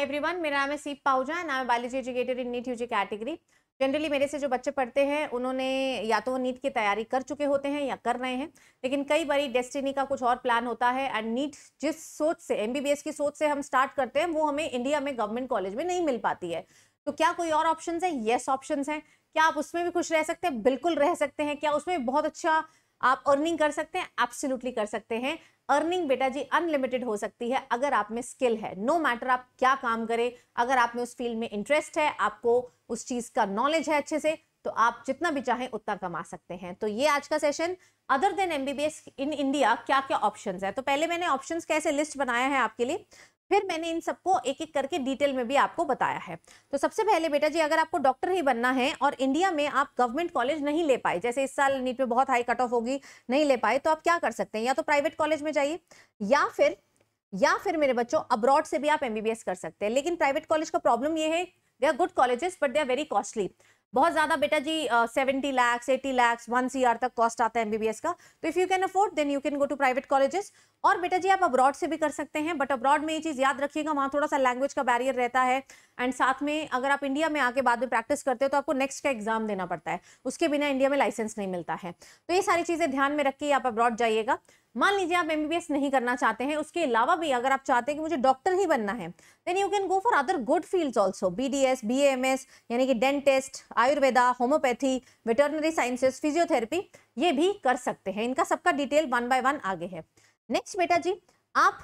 every one मेरा नाम है सीप पाउजा and I biology educator in NEET UG category generally मेरे से जो बच्चे पढ़ते हैं उन्होंने या तो वो नीट की तैयारी कर चुके होते हैं या कर रहे हैं लेकिन कई बार डेस्टिनी का कुछ और प्लान होता है एंड नीट जिस सोच से एस की सोच से हम स्टार्ट करते हैं वो हमें इंडिया में गवर्नमेंट कॉलेज में नहीं मिल पाती है तो क्या कोई और ऑप्शन है येस yes, ऑप्शन है क्या आप उसमें भी खुश रह सकते हैं बिल्कुल रह सकते हैं क्या उसमें बहुत अच्छा आप अर्निंग कर सकते हैं एब्सोल्युटली कर सकते हैं अर्निंग बेटा जी अनलिमिटेड हो सकती है अगर आप में स्किल है नो no मैटर आप क्या काम करें अगर आप में उस फील्ड में इंटरेस्ट है आपको उस चीज का नॉलेज है अच्छे से तो आप जितना भी चाहें उतना कमा सकते हैं तो ये आज का session other than MBBS in India क्या क्या ऑप्शंस है तो पहले मैंने ऑप्शंस कैसे लिस्ट बनाया है आपके लिए फिर मैंने इन सबको एक एक करके डिटेल में भी आपको बताया है तो सबसे पहले बेटा जी अगर आपको डॉक्टर ही बनना है और इंडिया में आप गवर्नमेंट कॉलेज नहीं ले पाए जैसे इस साल नीट में बहुत हाई कट ऑफ होगी नहीं ले पाए तो आप क्या कर सकते हैं या तो प्राइवेट कॉलेज में जाइए या फिर या फिर मेरे बच्चों अब्रॉड से भी आप एमबीबीएस कर सकते हैं लेकिन प्राइवेट कॉलेज का प्रॉब्लम ये है they are good colleges but they are very costly बहुत ज्यादा बेटा जी seventy lakhs eighty lakhs one c तक कॉस्ट आता है एमबीबीएस का तो if you can afford then you can go to private colleges और बेटा जी आप अब्रॉड से भी कर सकते हैं बट अब्रॉड में ये चीज़ याद रखिएगा वहाँ थोड़ा सा लैंग्वेज का बैरियर रहता है एंड साथ में अगर आप इंडिया में आके बाद में प्रैक्टिस करते हो तो आपको नेक्स्ट का एग्जाम देना पड़ता है उसके बिना इंडिया में लाइसेंस नहीं मिलता है तो ये सारी चीज़ें ध्यान में रख के आप अब्रॉड जाइएगा मान लीजिए आप एमबीबीएस नहीं करना चाहते हैं उसके अलावा भी अगर आप चाहते हैं कि मुझे डॉक्टर ही बनना है then you can go for other good fields also BDS D यानी कि dentist Ayurveda homeopathy veterinary sciences physiotherapy ये भी कर सकते हैं इनका सबका डिटेल वन बाय वन आगे है नेक्स्ट बेटा जी आप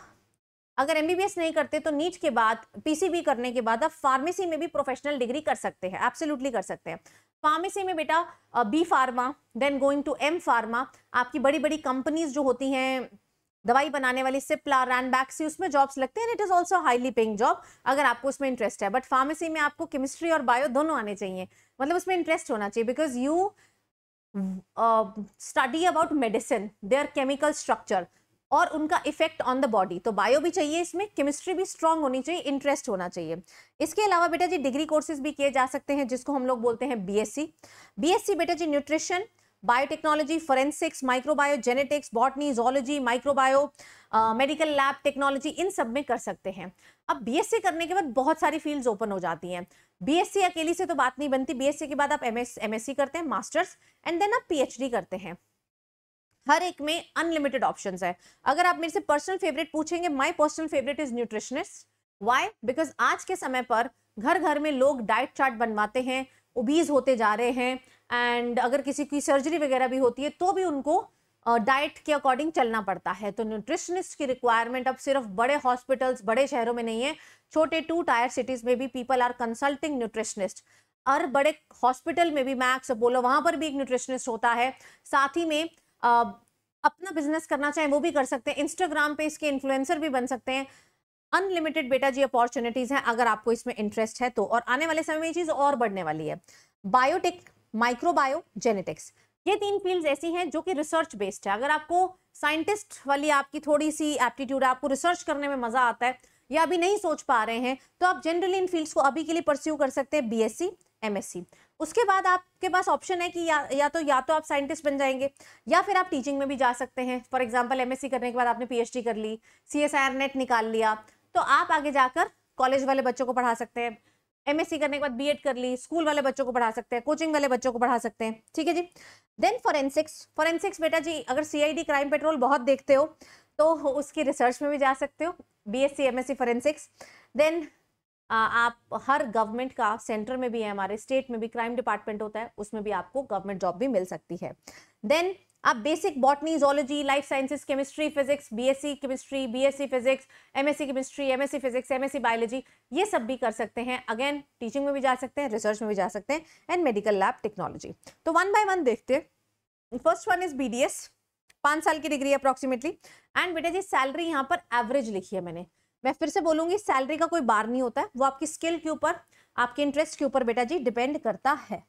अगर एम नहीं करते तो नीट के बाद पीसीबी करने के बाद आप फार्मेसी में भी प्रोफेशनल डिग्री कर सकते हैं एब्सोल्युटली कर सकते हैं फार्मेसी में बेटा B pharma then going to M pharma आपकी बड़ी बड़ी कंपनीज जो होती हैं दवाई बनाने वाली सिप्ला रैनबैक्सी उसमें जॉब्स लगते हैं it is also highly paying job अगर आपको उसमें इंटरेस्ट है बट फार्मेसी में आपको केमिस्ट्री और बायो दोनों आने चाहिए मतलब उसमें इंटरेस्ट होना चाहिए because you study about medicine their chemical structure और उनका इफेक्ट ऑन द बॉडी तो बायो भी चाहिए इसमें केमिस्ट्री भी स्ट्रांग होनी चाहिए इंटरेस्ट होना चाहिए इसके अलावा बेटा जी डिग्री कोर्सेज भी किए जा सकते हैं जिसको हम लोग बोलते हैं बीएससी बीएससी बेटा जी nutrition biotechnology forensics microbio genetics botany zoology microbio medical lab technology इन सब में कर सकते हैं अब बीएससी करने के बाद बहुत सारी फील्ड्स ओपन हो जाती हैं बीएससी अकेली से तो बात नहीं बनती बीएससी के बाद आप एमएस एमएससी करते हैं मास्टर्स एंड देन आप पीएचडी करते हैं हर एक में अनलिमिटेड ऑप्शन है अगर आप मेरे से पर्सनल फेवरेट पूछेंगे my personal favourite is nutritionist why because आज के समय पर घर घर में लोग डाइट चार्ट बनवाते हैं ओबीज होते जा रहे हैं एंड अगर किसी की सर्जरी वगैरह भी होती है तो भी उनको डाइट के अकॉर्डिंग चलना पड़ता है तो न्यूट्रिशनिस्ट की रिक्वायरमेंट अब सिर्फ बड़े हॉस्पिटल्स बड़े शहरों में नहीं है छोटे टू टायर सिटीज में भी पीपल आर कंसल्टिंग न्यूट्रिशनिस्ट और बड़े हॉस्पिटल में भी मैक्स बोलो वहाँ पर भी एक न्यूट्रिशनिस्ट होता है साथ ही में अपना बिजनेस करना चाहें वो भी कर सकते हैं इंस्टाग्राम पे इसके इन्फ्लुएंसर भी बन सकते हैं अनलिमिटेड बेटा जी अपॉर्चुनिटीज़ हैं अगर आपको इसमें इंटरेस्ट है तो और आने वाले समय में ये चीज़ और बढ़ने वाली है बायोटेक माइक्रोबायो जेनेटिक्स ये तीन फील्ड्स ऐसी हैं जो कि रिसर्च बेस्ड है अगर आपको साइंटिस्ट वाली आपकी थोड़ी सी एप्टीट्यूड है आपको रिसर्च करने में मज़ा आता है या अभी नहीं सोच पा रहे हैं तो आप जनरली इन फील्ड्स को अभी के लिए परस्यू कर सकते हैं एस सी उसके बाद आपके पास ऑप्शन है कि या या तो या तो आप साइंटिस्ट बन जाएंगे या फिर आप टीचिंग में भी जा सकते हैं फॉर एग्जाम्पल एम करने के बाद आपने पी कर ली सी एस नेट निकाल लिया तो आप आगे जाकर कॉलेज वाले बच्चों को पढ़ा सकते हैं एम करने के बाद बी कर ली स्कूल वाले बच्चों को पढ़ा सकते हैं कोचिंग वाले बच्चों को पढ़ा सकते हैं ठीक है जी देन फॉरेंसिक्स फॉरेंसिक्स बेटा जी अगर सी क्राइम पेट्रोल बहुत देखते हो तो उसकी रिसर्च में भी जा सकते हो B S C M S C forensics then आप हर गवर्नमेंट का सेंटर में भी है हमारे स्टेट में भी क्राइम डिपार्टमेंट होता है उसमें भी आपको गवर्नमेंट जॉब भी मिल सकती है देन आप basic botany zoology life sciences chemistry physics BSc chemistry BSc physics MSc chemistry MSc physics MSc biology ये सब भी कर सकते हैं अगेन टीचिंग में भी जा सकते हैं रिसर्च में भी जा सकते हैं एंड मेडिकल लैब टेक्नोलॉजी तो वन बाय वन देखते हैं फर्स्ट वन इज बी पाँच साल की डिग्री अप्रॉक्सीमेटली एंड बेटा जी सैलरी यहाँ पर एवरेज लिखी है मैंने मैं फिर से बोलूंगी सैलरी का कोई बार नहीं होता है वो आपकी स्किल के ऊपर आपके इंटरेस्ट के ऊपर बेटा जी डिपेंड करता है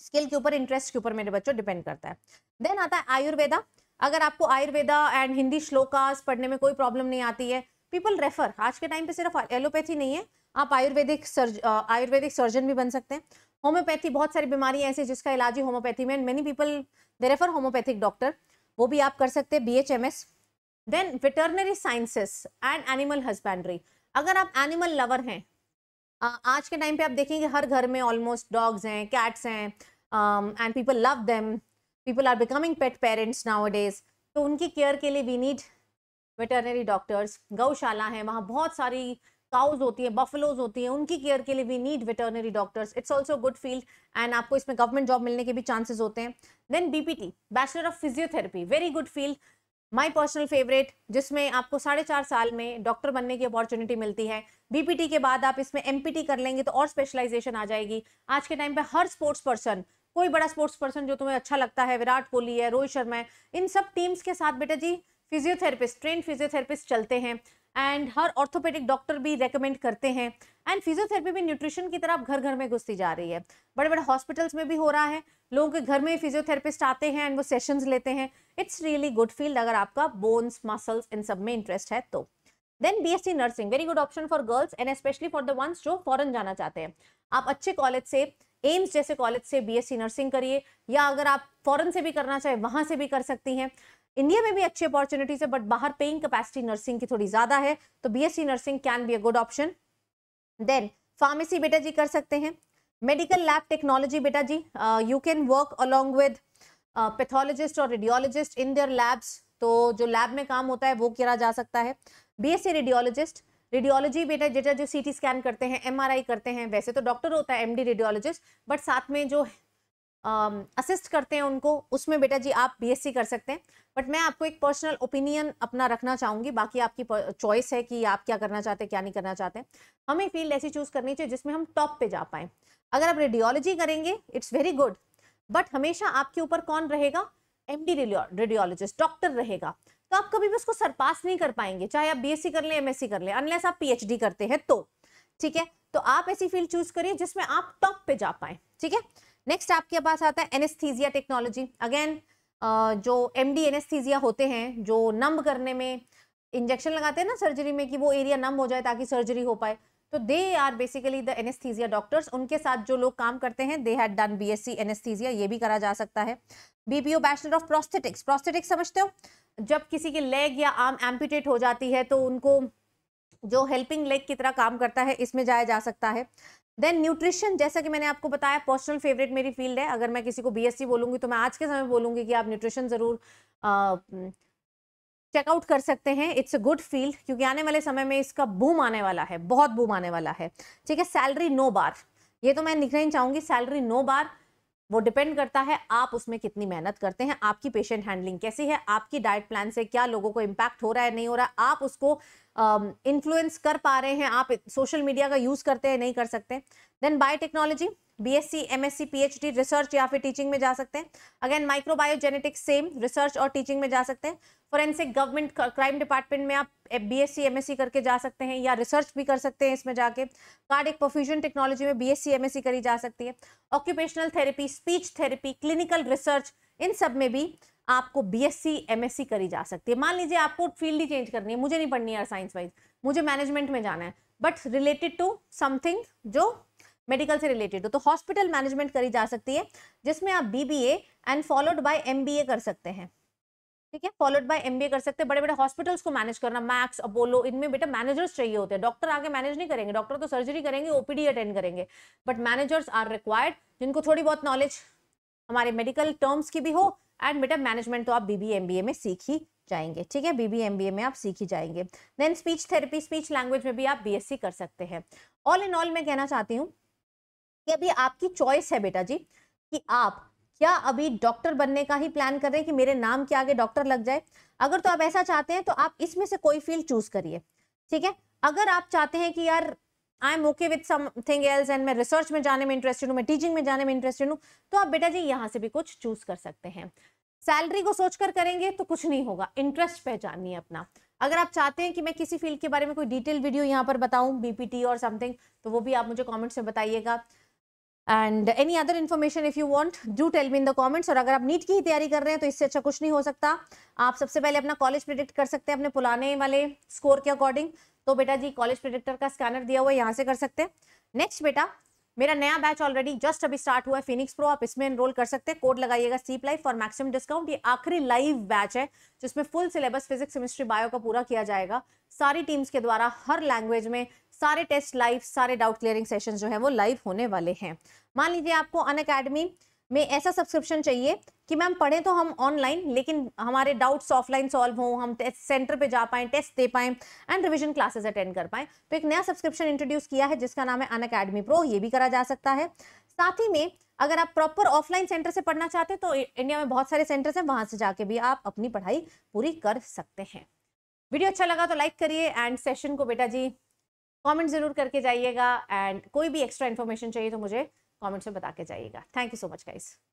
स्किल के ऊपर इंटरेस्ट के ऊपर मेरे बच्चों डिपेंड करता है देन आता है आयुर्वेदा अगर आपको आयुर्वेदा एंड हिंदी श्लोकास पढ़ने में कोई प्रॉब्लम नहीं आती है पीपल रेफर आज के टाइम पे सिर्फ एलोपैथी नहीं है आप आयुर्वेदिक सर्ज आयुर्वेदिक सर्जन भी बन सकते हैं होम्योपैथी बहुत सारी बीमारियां ऐसी जिसका इलाज ही होम्योपैथी में and many people they refer homeopathic doctor वो भी आप कर सकते हैं B H M S then veterinary sciences and animal husbandry अगर आप एनिमल लवर हैं आज के टाइम पे आप देखेंगे हर घर में ऑलमोस्ट डॉग्स हैं कैट्स हैं and people love them people are becoming pet parents nowadays तो उनकी केयर के लिए वी नीड वेटरनरी डॉक्टर्स गौशाला हैं वहाँ बहुत सारी काउज होती है बफलोज होती हैं उनकी केयर के लिए we need veterinary doctors it's also good field and आपको इसमें गवर्नमेंट जॉब मिलने के भी चांसेस होते हैं then T bachelor of physiotherapy very good field my personal favourite जिसमें आपको साढ़े चार साल में डॉक्टर बनने की अपॉर्चुनिटी मिलती है बीपीटी के बाद आप इसमें एमपीटी कर लेंगे तो और स्पेशलाइजेशन आ जाएगी आज के टाइम पे हर स्पोर्ट्स पर्सन कोई बड़ा स्पोर्ट्स पर्सन जो तुम्हें अच्छा लगता है विराट कोहली है रोहित शर्मा है इन सब टीम्स के साथ बेटा जी फिजियोथेरेपिस्ट ट्रेन फिजियोथेरेपिस्ट चलते हैं एंड हर ऑर्थोपेडिक डॉक्टर भी रिकमेंड करते हैं एंड फिजियोथेरेपी भी न्यूट्रिशन की तरफ घर घर में घुसती जा रही है बड़े बड़े हॉस्पिटल्स में भी हो रहा है लोगों के घर में फिजियोथेरेपिस्ट आते हैं एंड वो सेशंस लेते हैं इट्स रियली गुड फील्ड अगर आपका बोन्स मसल्स इन सब में इंटरेस्ट है तो then B S C nursing very good option for girls and specially for the ones जो फॉरन जाना चाहते हैं आप अच्छे कॉलेज से एम्स जैसे कॉलेज से बी एस सी नर्सिंग करिए या अगर आप फॉरन से भी करना चाहें वहाँ से भी कर सकती हैं इंडिया में भी अच्छी अपॉर्चुनिटीज है बट बाहर पेइंग कैपेसिटी नर्सिंग की थोड़ी ज़्यादा है तो B S C nursing can be a good option then pharmacy बेटा जी कर सकते हैं मेडिकल लैब टेक्नोलॉजी बेटा जी you can work along with pathologist और रेडियोलॉजिस्ट इन देयर लैब्स तो जो लैब में काम होता है वो किया जा सकता है बीएससी रेडियोलॉजिस्ट रेडियोलॉजी बेटा जेटा जो सीटी स्कैन करते हैं एमआरआई करते हैं वैसे तो डॉक्टर होता है एमडी रेडियोलॉजिस्ट बट साथ में जो असिस्ट करते हैं उनको उसमें बेटा जी आप बीएससी कर सकते हैं बट मैं आपको एक पर्सनल ओपिनियन अपना रखना चाहूँगी बाकी आपकी चॉइस है कि आप क्या करना चाहते हैं क्या नहीं करना चाहते हमें फील्ड ऐसी चूज़ करनी चाहिए जिसमें हम टॉप पे जा पाए अगर आप रेडियोलॉजी करेंगे इट्स वेरी गुड बट हमेशा आपके ऊपर कौन रहेगा एम डी रेडियोलॉजिस्ट डॉक्टर रहेगा तो आप कभी भी उसको सरपास नहीं कर पाएंगे चाहे आप बीएससी कर लें एमएससी कर लें अनलेस आप पीएचडी करते हैं तो ठीक है तो आप ऐसी फील्ड चूज करिए जिसमें आप टॉप पे जा पाए ठीक है नेक्स्ट आपके पास आता है एनेस्थीजिया टेक्नोलॉजी अगेन जो एम डी होते हैं जो नम करने में इंजेक्शन लगाते हैं ना सर्जरी में कि वो एरिया नम हो जाए ताकि सर्जरी हो पाए तो they are basically the anaesthesia doctors उनके साथ जो लोग काम करते हैं they had done B S C anaesthesia ये भी करा जा सकता है B P O bachelor of prosthetics prosthetics समझते हो जब किसी की लेग या आर्म एम्पिटेट हो जाती है तो उनको जो हेल्पिंग लेग की तरह काम करता है इसमें जाया जा सकता है देन न्यूट्रिशन जैसा कि मैंने आपको बताया पर्सनल फेवरेट मेरी फील्ड है अगर मैं किसी को बीएससी बोलूंगी तो मैं आज के समय बोलूंगी कि आप न्यूट्रिशन ज़रूर चेकआउट कर सकते हैं इट्स अ गुड फील्ड क्योंकि आने वाले समय में इसका बूम आने वाला है बहुत बूम आने वाला है ठीक है सैलरी नो बार ये तो मैं लिखना ही चाहूंगी सैलरी नो बार वो डिपेंड करता है आप उसमें कितनी मेहनत करते हैं आपकी पेशेंट हैंडलिंग कैसी है आपकी डाइट प्लान से क्या लोगों को इम्पैक्ट हो रहा है नहीं हो रहा आप उसको इन्फ्लुएंस um, कर पा रहे हैं आप सोशल मीडिया का यूज़ करते हैं नहीं कर सकते then biotechnology BSc MSc PhD research या फिर टीचिंग में जा सकते हैं अगेन माइक्रोबायोजेनेटिक्स सेम रिसर्च और टीचिंग में जा सकते हैं फॉरेंसिक गवर्नमेंट क्राइम डिपार्टमेंट में आप बीएससी एमएससी करके जा सकते हैं या रिसर्च भी कर सकते हैं इसमें जाके एक प्रोफ्यूजन टेक्नोलॉजी में बीएससी एमएससी करी जा सकती है occupational therapy speech therapy clinical research इन सब में भी आपको बीएससी एमएससी करी जा सकती है मान लीजिए आपको फील्ड ही चेंज करनी है मुझे नहीं पढ़नी है साइंस वाइज मुझे मैनेजमेंट में जाना है बट रिलेटेड टू समथिंग जो मेडिकल से रिलेटेड हो तो हॉस्पिटल मैनेजमेंट करी जा सकती है जिसमें आप BBA and followed by MBA कर सकते हैं ठीक है फॉलोड बाय एमबीए कर सकते हैं बड़े बड़े हॉस्पिटल्स को मैनेज करना मैक्स अपोलो इनमें बेटा मैनेजर्स चाहिए होते हैं डॉक्टर आगे मैनेज नहीं करेंगे डॉक्टर तो सर्जरी करेंगे ओपीडी अटेंड करेंगे बट मैनेजर्स आर रिक्वायर्ड जिनको थोड़ी बहुत नॉलेज हमारे मेडिकल टर्म्स की भी हो एंड बेटा मैनेजमेंट तो आप बीबी एमबीए में सीख ही जाएंगे ठीक है बीबी एमबीए में आप सीख ही जाएंगे then speech therapy speech language में भी आप बीएससी कर सकते हैं ऑल इन ऑल मैं कहना चाहती हूँ कि अभी आपकी चॉइस है बेटा जी कि आप क्या अभी डॉक्टर बनने का ही प्लान कर रहे हैं कि मेरे नाम के आगे डॉक्टर लग जाए अगर तो आप ऐसा चाहते हैं तो आप इसमें से कोई फील्ड चूज करिए ठीक है अगर आप चाहते हैं कि यार I am okay with something else and मैं रिसर्च में जाने में इंटरेस्टेड हूँ मैं टीचिंग में जाने में इंटरेस्टेड हूँ तो आप बेटा जी यहाँ से भी कुछ चूज कर सकते हैं सैलरी को सोचकर करेंगे तो कुछ नहीं होगा इंटरेस्ट पहचाननी है अपना अगर आप चाहते हैं कि मैं किसी फील्ड के बारे में कोई डिटेल वीडियो यहाँ पर बताऊँ बीपीटी और समथिंग तो वो भी आप मुझे कॉमेंट्स में बताइएगा and any other information if you want do tell me in the comments और अगर आप नीट की ही तैयारी कर रहे हैं तो इससे अच्छा कुछ नहीं हो सकता आप सबसे पहले अपना कॉलेज प्रिडिक्ट कर सकते हैं अपने पुराने वाले स्कोर के अकॉर्डिंग तो बेटा जी कॉलेज प्रिडिक्टर का स्कैनर दिया हुआ है यहाँ से कर सकते हैं नेक्स्ट बेटा मेरा नया बैच ऑलरेडी जस्ट अभी स्टार्ट हुआ है फिनिक्स प्रो आप इसमें एनरोल कर सकते हैं कोड लगाइएगा सीप लाइफ फॉर मैक्सिमम डिस्काउंट ये आखिरी लाइव बैच है जिसमें full syllabus physics chemistry bio का पूरा किया जाएगा सारी टीम्स के द्वारा हर लैंग्वेज में सारे टेस्ट लाइव सारे डाउट क्लियरिंग सेशन जो है वो लाइव होने वाले हैं मान लीजिए आपको अन अकेडमी में ऐसा सब्सक्रिप्शन चाहिए कि मैम पढ़ें तो हम ऑनलाइन लेकिन हमारे डाउट्स ऑफलाइन सॉल्व हों हम सेंटर पे जा पाएं टेस्ट दे पाएं एंड रिवीजन क्लासेस अटेंड कर पाएं तो एक नया सब्सक्रिप्शन इंट्रोड्यूस किया है जिसका नाम है अन अकेडमी प्रो ये भी करा जा सकता है साथ ही में अगर आप प्रॉपर ऑफलाइन सेंटर से पढ़ना चाहते हैं तो इंडिया में बहुत सारे सेंटर्स हैं वहाँ से जाके भी आप अपनी पढ़ाई पूरी कर सकते हैं वीडियो अच्छा लगा तो लाइक करिए एंड सेशन को बेटा जी कॉमेंट ज़रूर करके जाइएगा एंड कोई भी एक्स्ट्रा इन्फॉर्मेशन चाहिए तो मुझे कमेंट्स में बता के जाइएगा thank you so much guys